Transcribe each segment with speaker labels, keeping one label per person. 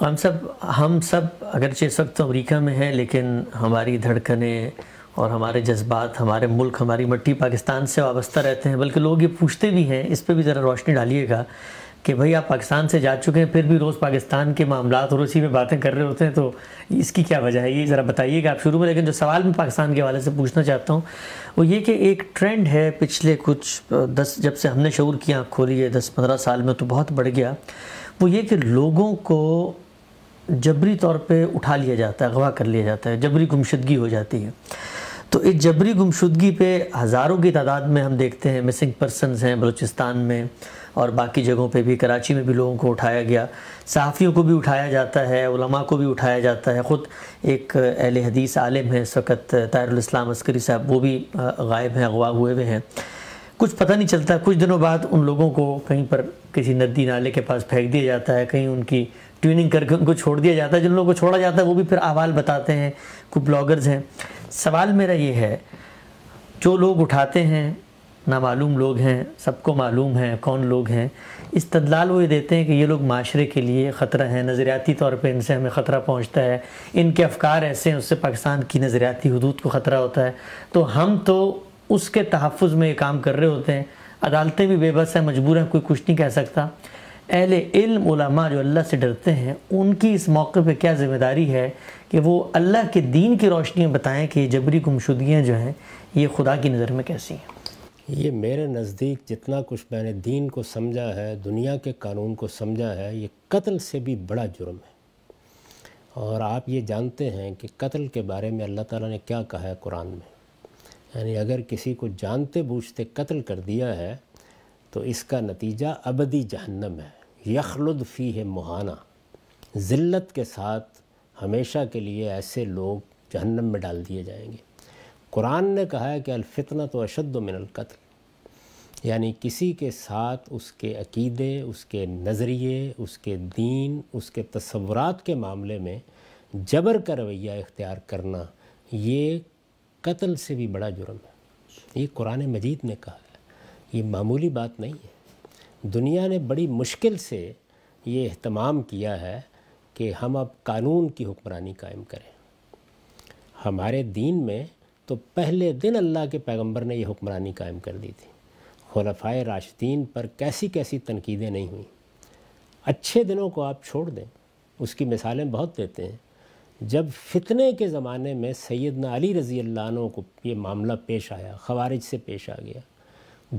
Speaker 1: हम सब हम सब अगरचे इस वक्त तो अमरीका में हैं लेकिन हमारी धड़कने और हमारे जज्बात हमारे मुल्क हमारी मट्टी पाकिस्तान से वाबस्ता रहते हैं बल्कि लोग ये पूछते भी हैं इस पर भी ज़रा रोशनी डालिएगा कि भाई आप पाकिस्तान से जा चुके हैं फिर भी रोज़ पाकिस्तान के मामला और उसी में बातें कर रहे होते हैं तो इसकी क्या वजह है ये ज़रा बताइएगा आप शुरू में लेकिन जो सवाल मैं पाकिस्तान के हवाले से पूछना चाहता हूँ वो ये कि एक ट्रेंड है पिछले कुछ दस जब से हमने शूर किया आँख खोली है दस पंद्रह साल में तो बहुत बढ़ गया वो ये कि लोगों को जबरी तौर पे उठा लिया जाता है अगवा कर लिया जाता है जबरी गुमशुदगी हो जाती है तो इस जबरी गुमशुदगी पे हज़ारों की तादाद में हम देखते हैं मिसिंग पर्सनस हैं बलूचिस्तान में और बाकी जगहों पे भी कराची में भी लोगों को उठाया गया सहाफ़ियों को भी उठाया जाता है उलमा को भी उठाया जाता है ख़ुद एक अहल हदीस आलम है इस वक्त तारुलस्लाम अस्करी साहब वो भी गायब हैं अगवा हुए हुए हैं कुछ पता नहीं चलता कुछ दिनों बाद उन लोगों को कहीं पर किसी नदी नाले के पास फेंक दिया जाता है कहीं उनकी ट्यूनिंग करके उनको छोड़ दिया जाता है जिन लोगों को छोड़ा जाता है वो भी फिर अहवाल बताते हैं कुछ ब्लॉगर्स हैं सवाल मेरा ये है जो लोग उठाते हैं नामालूम लोग हैं सबको मालूम है कौन लोग हैं इस्तदलाल वो ये देते हैं कि ये लोग माशरे के लिए ख़तरा हैं नज़रियाती तौर पर इनसे हमें ख़तरा पहुँचता है इनके अफकार ऐसे हैं उससे पाकिस्तान की नज़रियाती हदूद को ख़तरा होता है तो हम तो उसके तहफ़ में ये काम कर रहे होते हैं अदालतें भी बेबस हैं मजबूर हैं कोई कुछ नहीं कह सकता अहल इल्मा जो अल्लाह से डरते हैं उनकी इस मौके पे क्या ज़िम्मेदारी है कि वो अल्लाह के दीन की रोशनी में बताएं कि जबरी गुमशुदगियाँ जो हैं ये खुदा की नज़र में कैसी हैं
Speaker 2: ये मेरे नज़दीक जितना कुछ मैंने दीन को समझा है दुनिया के कानून को समझा है ये कत्ल से भी बड़ा जुर्म है और आप ये जानते हैं कि कत्ल के बारे में अल्लाह ताला ने क्या कहा है कुरान में यानी अगर किसी को जानते बूझते कत्ल कर दिया है तो इसका नतीजा अबदी जहन्नम है यखलुद फ़ी है मुहाना ज़िल्त के साथ हमेशा के लिए ऐसे लोग जहन्नम में डाल दिए जाएंगे कुरान ने कहा है कि अलफितना तो अशद मिनलकत्ल यानी किसी के साथ उसके अकीदे उसके नज़रिए उसके दीन उसके तस्वुरात के मामले में जबर का रवैया इख्तियार करना ये कत्ल से भी बड़ा जुर्म है ये कुरान मजीद ने कहा ये मामूली बात नहीं है दुनिया ने बड़ी मुश्किल से ये अहतमाम किया है कि हम अब कानून की हुक्मरानी कायम करें हमारे दीन में तो पहले दिन अल्लाह के पैगंबर ने यह हुक्मरानी कायम कर दी थी खलफाए राशदीन पर कैसी कैसी तनकीदें नहीं हुई अच्छे दिनों को आप छोड़ दें उसकी मिसालें बहुत देते हैं जब फितने के ज़माने में सैदना अली रज़ी अल्लाह को ये मामला पेश आया खवारिज से पेश आ गया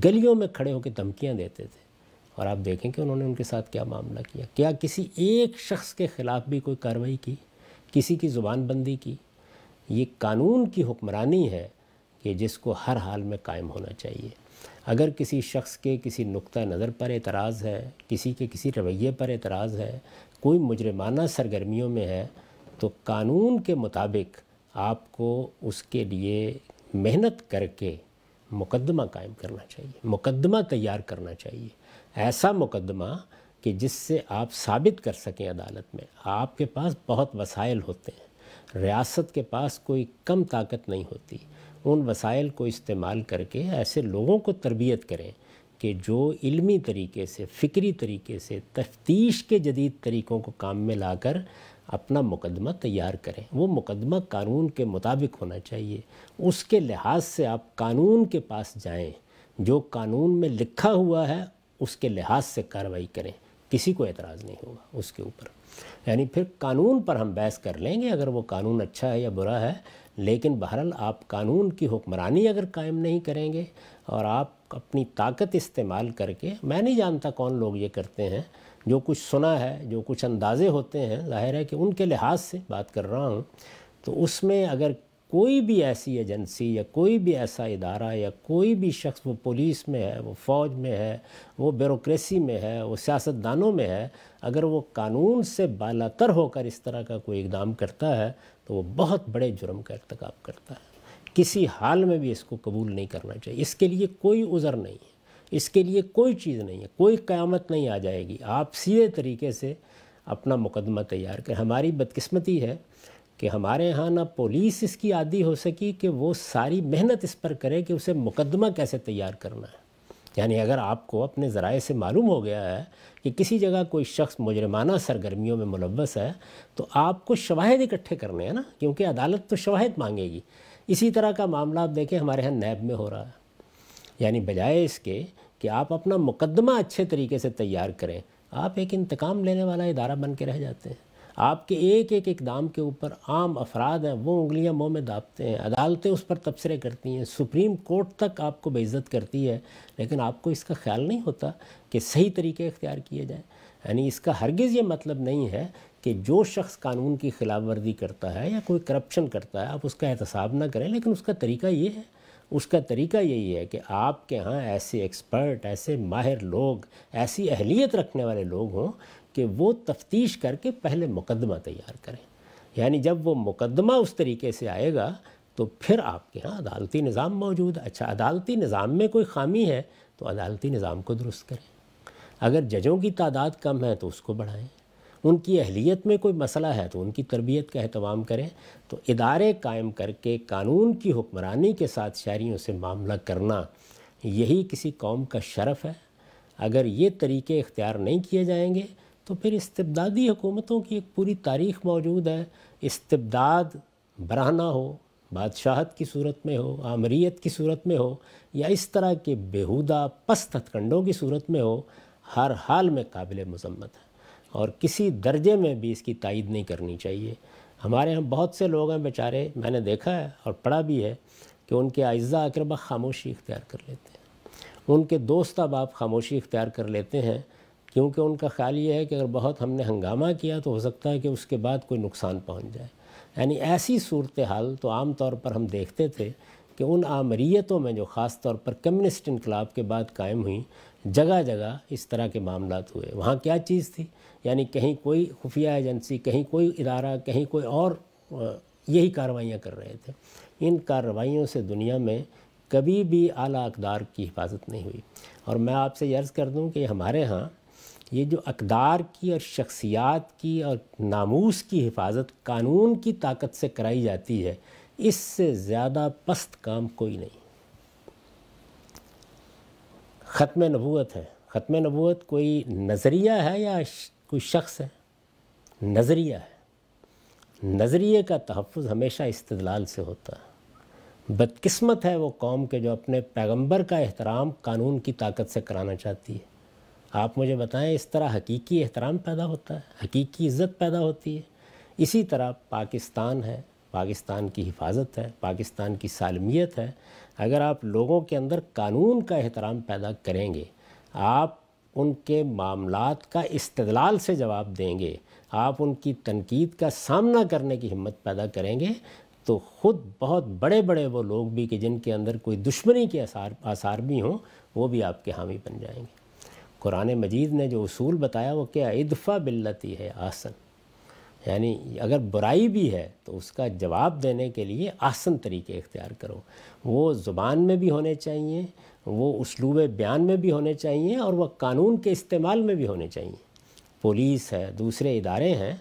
Speaker 2: गलियों में खड़े होकर धमकियाँ देते थे और आप देखें कि उन्होंने उनके साथ क्या मामला किया क्या किसी एक शख्स के ख़िलाफ़ भी कोई कार्रवाई की किसी की ज़ुबान बंदी की ये कानून की हुक्मरानी है कि जिसको हर हाल में कायम होना चाहिए अगर किसी शख्स के किसी नुक़ नज़र पर एतराज़ है किसी के किसी रवैये पर एतराज़ है कोई मुजरमाना सरगर्मियों में है तो कानून के मुताबिक आपको उसके लिए मेहनत करके मुकदमा कायम करना चाहिए मुकदमा तैयार करना चाहिए ऐसा मुकदमा कि जिससे आप साबित कर सकें अदालत में आपके पास बहुत वसाइल होते हैं रियासत के पास कोई कम ताकत नहीं होती उन वसाइल को इस्तेमाल करके ऐसे लोगों को तरबियत करें कि जो इल्मी तरीके से फ़िक्री तरीके से तफ्तीश के जदीद तरीक़ों को काम में लाकर अपना मुकदमा तैयार करें वो मुकदमा कानून के मुताबिक होना चाहिए उसके लिहाज से आप कानून के पास जाएं जो कानून में लिखा हुआ है उसके लिहाज से कार्रवाई करें किसी को एतराज़ नहीं होगा उसके ऊपर यानी फिर कानून पर हम बहस कर लेंगे अगर वो कानून अच्छा है या बुरा है लेकिन बहरहाल आप कानून की हुक्मरानी अगर कायम नहीं करेंगे और आप अपनी ताकत इस्तेमाल करके मैं नहीं जानता कौन लोग ये करते हैं जो कुछ सुना है जो कुछ अंदाजे होते हैं जाहिर है कि उनके लिहाज से बात कर रहा हूँ तो उसमें अगर कोई भी ऐसी एजेंसी या कोई भी ऐसा इदारा या कोई भी शख्स वो पुलिस में है वो फ़ौज में है वो ब्यूरोसी में है वो सियासतदानों में है अगर वो कानून से बालातर होकर इस तरह का कोई इकदाम करता है तो वो बहुत बड़े जुर्म का इरतकब करता है किसी हाल में भी इसको कबूल नहीं करना चाहिए इसके लिए कोई उज़र नहीं है इसके लिए कोई चीज़ नहीं है कोई क़्यामत नहीं आ जाएगी आप सीधे तरीके से अपना मुकदमा तैयार करें हमारी बदकिस्मती है कि हमारे यहाँ ना पुलिस इसकी आदि हो सकी कि वो सारी मेहनत इस पर करे कि उसे मुकदमा कैसे तैयार करना है यानी अगर आपको अपने ज़राए से मालूम हो गया है कि किसी जगह कोई शख्स मुजरमाना सरगर्मियों में मुलवस है तो आपको शवाहद इकट्ठे करने हैं ना क्योंकि अदालत तो शवाहद मांगेगी इसी तरह का मामला आप देखें हमारे यहाँ नैब में हो रहा है यानी बजाय इसके कि आप अपना मुकदमा अच्छे तरीके से तैयार करें आप एक इंतकाम लेने वाला इदारा बन के रह जाते हैं आपके एक एक इकदाम के ऊपर आम अफराद हैं वो उंगलियां मुंह में दापते हैं अदालतें उस पर तबसरे करती हैं सुप्रीम कोर्ट तक आपको बेइज्जत करती है लेकिन आपको इसका ख्याल नहीं होता कि सही तरीके इख्तियार किए जाएँ यानी इसका हरगिज़ ये मतलब नहीं है कि जो शख्स कानून की खिलाफ वर्जी करता है या कोई करप्शन करता है आप उसका एहतसाब ना करें लेकिन उसका तरीका ये है उसका तरीका यही है कि आपके यहाँ ऐसे एक्सपर्ट ऐसे माहिर लोग ऐसी अहलियत रखने वाले लोग हों कि वो तफ्तीश करके पहले मुकदमा तैयार करें यानी जब वो मुकदमा उस तरीके से आएगा तो फिर आपके यहाँ अदालती निज़ाम मौजूद है अच्छा अदालती निज़ाम में कोई खामी है तो अदालती निज़ाम को दुरुस्त करें अगर जजों की तादाद कम है तो उसको बढ़ाएँ उनकी अहलियत में कोई मसला है तो उनकी तरबियत का अहतमाम करें तो इदारे कायम करके कानून की हुक्मरानी के साथ शहरीों से मामला करना यही किसी कौम का शरफ़ है अगर ये तरीके इख्तियार नहीं किए जाएंगे तो फिर इस्तबदादी हुकूमतों की एक पूरी तारीख़ मौजूद है इस्तबदाद बरहना हो बादशाहत की सूरत में हो आमरीत की सूरत में हो या इस तरह के बेहुदा पस्त हथकंडों की सूरत में हो हर हाल में काबिल मजम्मत है और किसी दर्जे में भी इसकी तइद नहीं करनी चाहिए हमारे यहाँ बहुत से लोग हैं बेचारे मैंने देखा है और पढ़ा भी है कि उनके अज्जा अकरबा खामोशी इख्तियार कर लेते हैं उनके दोस्त आप खामोशी इख्तियार कर लेते हैं क्योंकि उनका ख्याल ये है कि अगर बहुत हमने हंगामा किया तो हो सकता है कि उसके बाद कोई नुकसान पहुंच जाए यानी ऐसी सूरत हाल तो आम तौर पर हम देखते थे कि उन आमरीतों में जो ख़ास तौर पर कम्युनिस्ट इनकलाब के बाद कायम हुई जगह जगह इस तरह के मामला हुए वहाँ क्या चीज़ थी यानी कहीं कोई खुफिया एजेंसी कहीं कोई इदारा कहीं कोई और यही कार्रवाइयाँ कर रहे थे इन कार्रवाइयों से दुनिया में कभी भी आला अकदार की हिफाजत नहीं हुई और मैं आपसे अर्ज़ कर दूं कि हमारे यहाँ ये जो अकदार की और शख्सियात की और नामूस की हिफाजत कानून की ताकत से कराई जाती है इससे ज़्यादा पस्त काम कोई नहीं ख़त्म नबूत है ख़त्म नबूत कोई नज़रिया है या कोई शख्स है नज़रिया है नज़रिए का तहफ़ हमेशा इस्तलाल से होता है बदकिस्मत है वो कौम के जो अपने पैगंबर का एहतराम कानून की ताकत से कराना चाहती है आप मुझे बताएं इस तरह हकीकी एहतराम पैदा होता है हकीकी इज़्ज़त पैदा होती है इसी तरह पाकिस्तान है पाकिस्तान की हिफाजत है पाकिस्तान की सालमियत है अगर आप लोगों के अंदर कानून का एहतराम पैदा करेंगे आप उनके मामलात का इस्तलाल से जवाब देंगे आप उनकी तनकीद का सामना करने की हिम्मत पैदा करेंगे तो ख़ुद बहुत बड़े बड़े वो लोग भी कि जिनके अंदर कोई दुश्मनी के आसार आसार भी हों वो भी आपके हामी बन जाएंगे कुरान मजीद ने जो असूल बताया वो क्या इदफ़ा बिल्लती है आसन यानी अगर बुराई भी है तो उसका जवाब देने के लिए आसन तरीके इख्तियार करो वो ज़ुबान में भी होने चाहिए वो उसलूब बयान में भी होने चाहिए और वह कानून के इस्तेमाल में भी होने चाहिए पुलिस है दूसरे इदारे हैं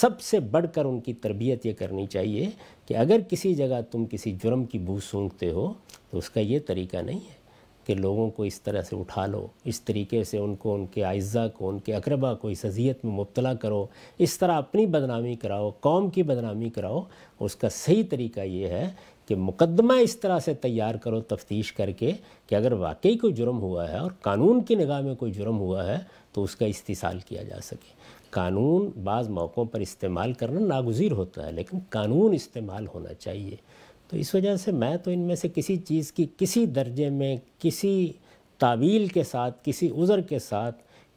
Speaker 2: सबसे बढ़कर उनकी तरबियत ये करनी चाहिए कि अगर किसी जगह तुम किसी जुर्म की बू सूंघते हो तो उसका ये तरीका नहीं है कि लोगों को इस तरह से उठा लो इस तरीके से उनको उनके अज्जा को उनके अकरबा को इस अजियत में मुबतला करो इस तरह अपनी बदनामी कराओ कौम की बदनामी कराओ उसका सही तरीका ये है कि मुकदमा इस तरह से तैयार करो तफ्तीश करके कि अगर वाकई कोई जुर्म हुआ है और कानून की निगाह में कोई जुर्म हुआ है तो उसका इस्तीसाल किया जा सके कानून बाज़ मौक़ों पर इस्तेमाल करना नागुजीर होता है लेकिन कानून इस्तेमाल होना चाहिए तो इस वजह से मैं तो इनमें से किसी चीज़ की किसी दर्जे में किसी तावील के साथ किसी उज़र के साथ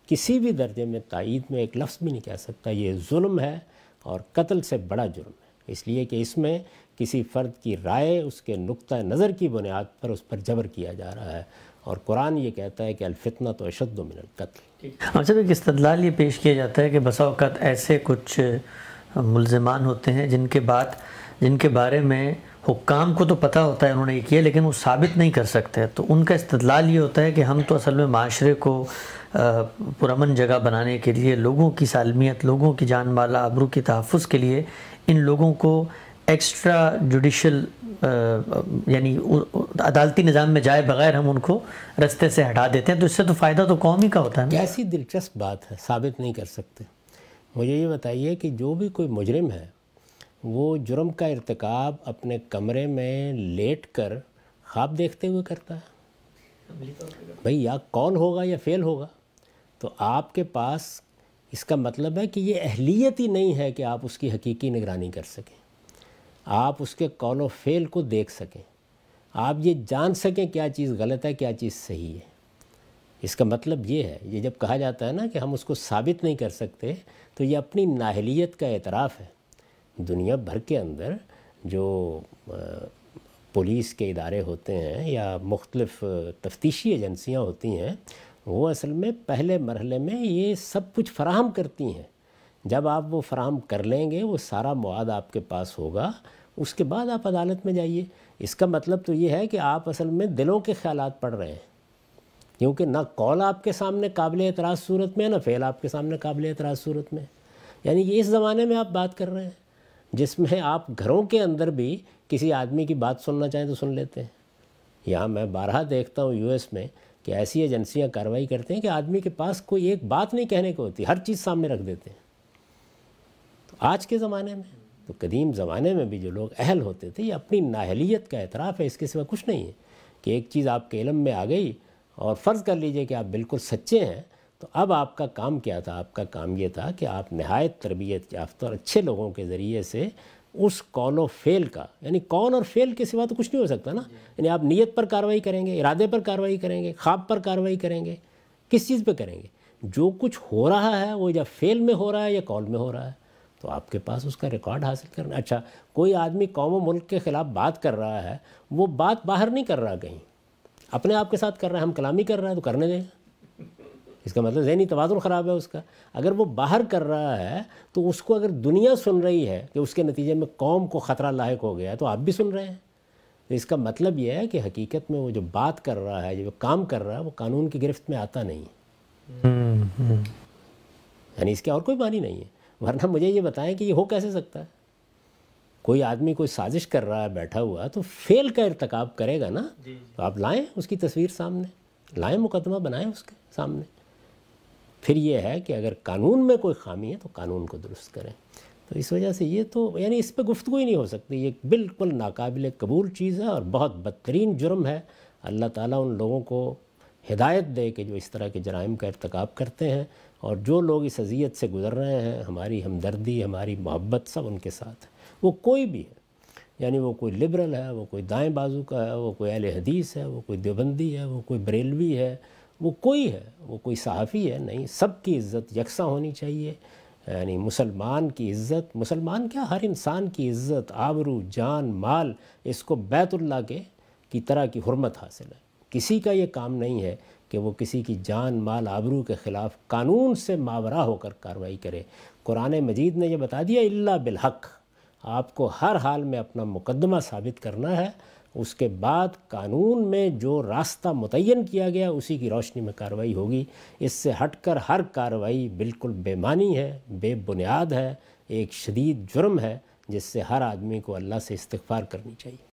Speaker 2: किसी भी दर्जे में तइद में एक लफ्ज़ भी नहीं कह सकता ये जुल्म है और कत्ल से बड़ा जुर्म है इसलिए कि इसमें किसी फ़र्द की राय उसके नुक़ नज़र की बुनियाद पर उस पर जबर किया जा रहा है और कुरान ये कहता है कि अलफितना तो अशद मिन कत्ल
Speaker 1: हम सब एक इस्तलाल ये पेश किया जाता है कि बसावत ऐसे कुछ मुलजमान होते हैं जिनके बाद जिनके बारे में हुक्काम को तो पता होता है उन्होंने ये किया लेकिन वो साबित नहीं कर सकते तो उनका इस्तलाल ये होता है कि हम तो असल में माशरे को पुरमन जगह बनाने के लिए लोगों की सालमियत लोगों की जान माला आबरू के तहफ़ के लिए इन लोगों को एक्स्ट्रा जुडिशल यानी अदालती निज़ाम में जाए बगैर हम उनको रस्ते से हटा देते हैं तो इससे तो फ़ायदा तो कौम ही का होता है
Speaker 2: ऐसी दिलचस्प बात है साबित नहीं कर सकते मुझे ये बताइए कि जो भी कोई मुजरिम है वो जुर्म का इरतकाब अपने कमरे में लेट कर ख्वाब देखते हुए करता है भाई या कौन होगा या फेल होगा तो आपके पास इसका मतलब है कि ये अहलियत ही नहीं है कि आप उसकी हकीकी निगरानी कर सकें आप उसके कौन और फेल को देख सकें आप ये जान सकें क्या चीज़ गलत है क्या चीज़ सही है इसका मतलब ये है ये जब कहा जाता है ना कि हम उसको साबित नहीं कर सकते तो ये अपनी नाहलीत का एतराफ़ है दुनिया भर के अंदर जो पुलिस के इदारे होते हैं या मुख्तलफ़ तफ्तीशी एजेंसियाँ होती हैं वो असल में पहले मरहले में ये सब कुछ फ़राहम करती हैं जब आप वो फ़राहम कर लेंगे वो सारा मवाद आपके पास होगा उसके बाद आप अदालत में जाइए इसका मतलब तो ये है कि आप असल में दिलों के ख्याल पढ़ रहे हैं क्योंकि ना कॉल आपके सामने काबिल एतराज़ सूरत में है ना फेल आपके सामने काबिल एतराज़ सूरत में यानी ये इस ज़माने में आप बात कर रहे हैं जिसमें आप घरों के अंदर भी किसी आदमी की बात सुनना चाहें तो सुन लेते हैं यहाँ मैं बारह देखता हूँ यूएस में कि ऐसी एजेंसियाँ कार्रवाई करते हैं कि आदमी के पास कोई एक बात नहीं कहने को होती हर चीज़ सामने रख देते हैं तो आज के ज़माने में तो कदीम ज़माने में भी जो लोग अहल होते थे ये अपनी नाहलीत का एतराफ़ है इसके सिवा कुछ नहीं है कि एक चीज़ आपके इलम में आ गई और फ़र्ज़ कर लीजिए कि आप बिल्कुल सच्चे हैं तो अब आपका काम क्या था आपका काम ये था कि आप नहायत तरबियत याफ्त और अच्छे लोगों के ज़रिए से उस कॉल और फेल का यानी कॉल और फेल के सिवा तो कुछ नहीं हो सकता ना यानी आप नीयत पर कार्रवाई करेंगे इरादे पर कार्रवाई करेंगे ख्वाब पर कार्रवाई करेंगे किस चीज़ पर करेंगे जो कुछ हो रहा है वो या फेल में हो रहा है या कॉल में हो रहा है तो आपके पास उसका रिकॉर्ड हासिल करना अच्छा कोई आदमी कौम मुल्क के ख़िलाफ़ बात कर रहा है वो बात बाहर नहीं कर रहा कहीं अपने आप के साथ कर रहा है हम कलामी कर रहे हैं तो करने दें इसका मतलब जहनी तोज़ुन ख़राब है उसका अगर वो बाहर कर रहा है तो उसको अगर दुनिया सुन रही है कि उसके नतीजे में कौम को ख़तरा लाक हो गया है तो आप भी सुन रहे हैं तो इसका मतलब यह है कि हकीकत में वो जो बात कर रहा है जो काम कर रहा है वो कानून की गिरफ्त में आता नहीं यानी इसके और कोई मानी नहीं है वरना मुझे ये बताएं कि ये हो कैसे सकता है कोई आदमी कोई साजिश कर रहा है बैठा हुआ तो फेल का इरतकब करेगा ना तो आप लाएं उसकी तस्वीर सामने लाएं मुकदमा बनाएं उसके सामने फिर ये है कि अगर कानून में कोई खामी है तो कानून को दुरुस्त करें तो इस वजह से ये तो यानी इस पर गुफ्तु ही नहीं हो सकती ये बिल्कुल नाकबिल कबूल चीज़ है और बहुत बदतरीन जुर्म है अल्लाह ताला उन लोगों को हिदायत दे के जो इस तरह के जराइम का इरतकब करते हैं और जो लोग इस अजियत से गुज़र रहे हैं हमारी हमदर्दी हमारी मोहब्बत सब उनके साथ है वो कोई भी है यानी वो कोई लिबरल है वो कोई दाएं बाजू का है वो कोई अहल हदीस है वो कोई देवबंदी है वो कोई बरेलवी है वो कोई है वो कोई सहाफ़ी है नहीं सब की इज़्ज़त यकसा होनी चाहिए यानी मुसलमान की इज़्ज़त मुसलमान क्या हर इंसान की इज़्ज़त आबरू जान माल इसको बैतुल्ला के की तरह की हरमत हासिल है किसी का ये काम नहीं है कि वो किसी की जान माल आबरू के ख़िलाफ़ कानून से मावरा होकर कार्रवाई करे कुरान मजीद ने यह बता दिया इल्ला बिलहक आपको हर हाल में अपना मुकदमा साबित करना है उसके बाद कानून में जो रास्ता मुतन किया गया उसी की रोशनी में कार्रवाई होगी इससे हटकर हर कार्रवाई बिल्कुल बेमानी है बेबुनियाद है एक शदीद जुर्म है जिससे हर आदमी को अल्लाह से इस्तफार करनी चाहिए